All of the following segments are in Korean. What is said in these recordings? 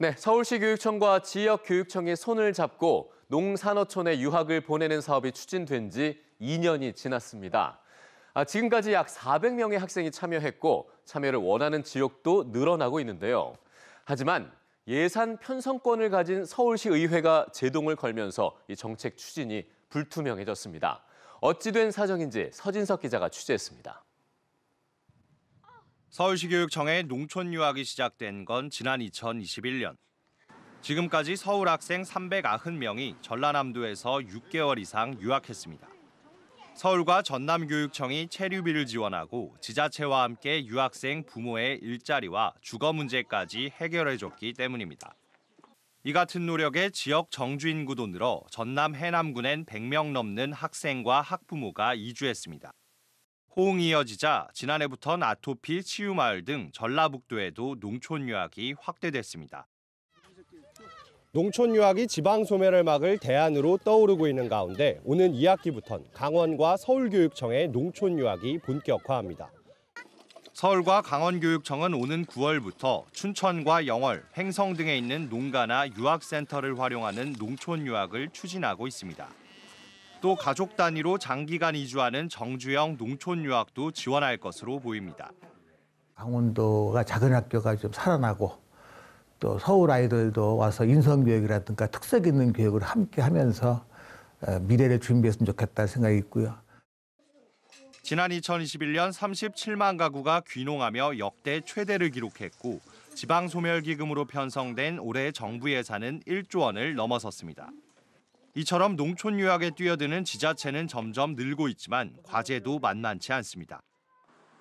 네, 서울시 교육청과 지역 교육청이 손을 잡고 농산어촌에 유학을 보내는 사업이 추진된 지 2년이 지났습니다. 아, 지금까지 약 400명의 학생이 참여했고 참여를 원하는 지역도 늘어나고 있는데요. 하지만 예산 편성권을 가진 서울시 의회가 제동을 걸면서 이 정책 추진이 불투명해졌습니다. 어찌된 사정인지 서진석 기자가 취재했습니다. 서울시 교육청의 농촌 유학이 시작된 건 지난 2021년. 지금까지 서울 학생 390명이 전라남도에서 6개월 이상 유학했습니다. 서울과 전남교육청이 체류비를 지원하고 지자체와 함께 유학생 부모의 일자리와 주거 문제까지 해결해줬기 때문입니다. 이 같은 노력에 지역 정주 인구도 늘어 전남 해남군엔 100명 넘는 학생과 학부모가 이주했습니다. 호응이 이어지자 지난해부터는 아토피, 치유마을 등 전라북도에도 농촌 유학이 확대됐습니다. 농촌 유학이 지방 소멸을 막을 대안으로 떠오르고 있는 가운데 오는 2학기부터는 강원과 서울교육청의 농촌 유학이 본격화합니다. 서울과 강원교육청은 오는 9월부터 춘천과 영월, 횡성 등에 있는 농가나 유학센터를 활용하는 농촌 유학을 추진하고 있습니다. 또 가족 단위로 장기간 이주하는 정주영 농촌 유학도 지원할 것으로 보입니다. 강원도가 작은 학교가 좀 살아나고 또 서울 아이들도 와서 인성 교육이라든가 특색 있는 교육을 함께 하면서 미래를 준비했으면 좋겠다 생각이 있고요. 지난 2021년 37만 가구가 귀농하며 역대 최대를 기록했고 지방 소멸기금으로 편성된 올해 정부 예산은 1조 원을 넘어섰습니다. 이처럼 농촌 유학에 뛰어드는 지자체는 점점 늘고 있지만 과제도 만만치 않습니다.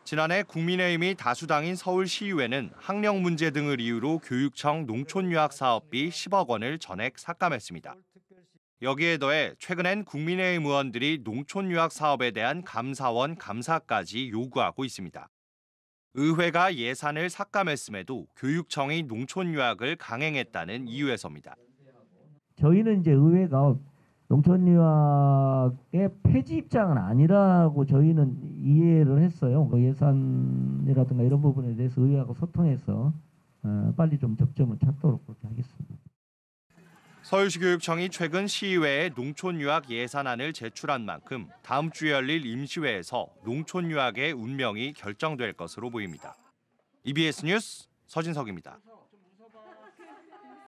지난해 국민의힘이 다수당인 서울시의회는 학력 문제 등을 이유로 교육청 농촌유학 사업비 10억 원을 전액 삭감했습니다. 여기에 더해 최근엔 국민의힘 의원들이 농촌유학 사업에 대한 감사원 감사까지 요구하고 있습니다. 의회가 예산을 삭감했음에도 교육청이 농촌유학을 강행했다는 이유에서입니다. 저희는 이제 의회가 농촌유학의 폐지 입장은 아니라고 저희는 이해를 했어요. 뭐 예산이라든가 이런 부분에 대해서 의회하고 소통해서 어, 빨리 좀 접점을 찾도록 그렇게 하겠습니다. 서울시 교육청이 최근 시의회에 농촌유학 예산안을 제출한 만큼 다음 주에 열릴 임시회에서 농촌유학의 운명이 결정될 것으로 보입니다. EBS 뉴스 서진석입니다.